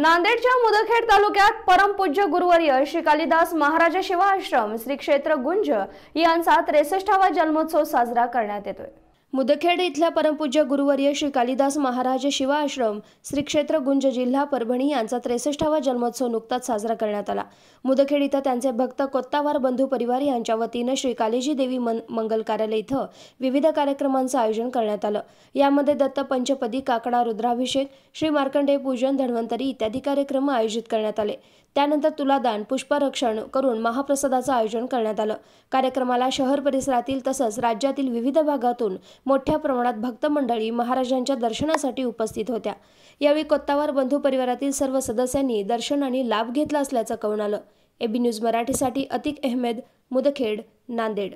नांदेडच्या मुदखेड तालुक्यात परमपूज्य गुरुवर्य श्री कालिदास महाराज शिवा आश्रम श्री क्षेत्र गुंज यांचा त्रेसष्टावा जन्मोत्सव साजरा करण्यात येतोय मुदखेड इथल्या परमपूज्य गुरुवर्य श्री कालिदास महाराज शिवा आश्रम श्री क्षेत्र गुंज जिल्हा परभणी यांचा त्रेसष्टावा जन्मोत्सव नुकताच साजरा करण्यात आला मुदखेड इथं त्यांचे भक्त कोत्तावार बंधू परिवार यांच्या वतीनं श्री कालीजी देवी मन मंगल कार्यालय इथं विविध कार्यक्रमांचं आयोजन करण्यात आलं यामध्ये दत्त पंचपदी काकडा रुद्राभिषेक श्री मार्कंडे पूजन धन्वंतरी इत्यादी कार्यक्रम आयोजित करण्यात आले त्यानंतर तुलादान पुष्परक्षण करून महाप्रसादाचं आयोजन करण्यात आलं कार्यक्रमाला शहर परिसरातील तसंच राज्यातील विविध भागातून मोठ्या प्रमाणात भक्त मंडळी महाराजांच्या दर्शनासाठी उपस्थित होत्या यावेळी कोत्तावर बंधू परिवारातील सर्व सदस्यांनी दर्शन आणि लाभ घेतला असल्याचं कळून आलं एबी न्यूज मराठीसाठी अतिक अहमेद मुदखेड नांदेड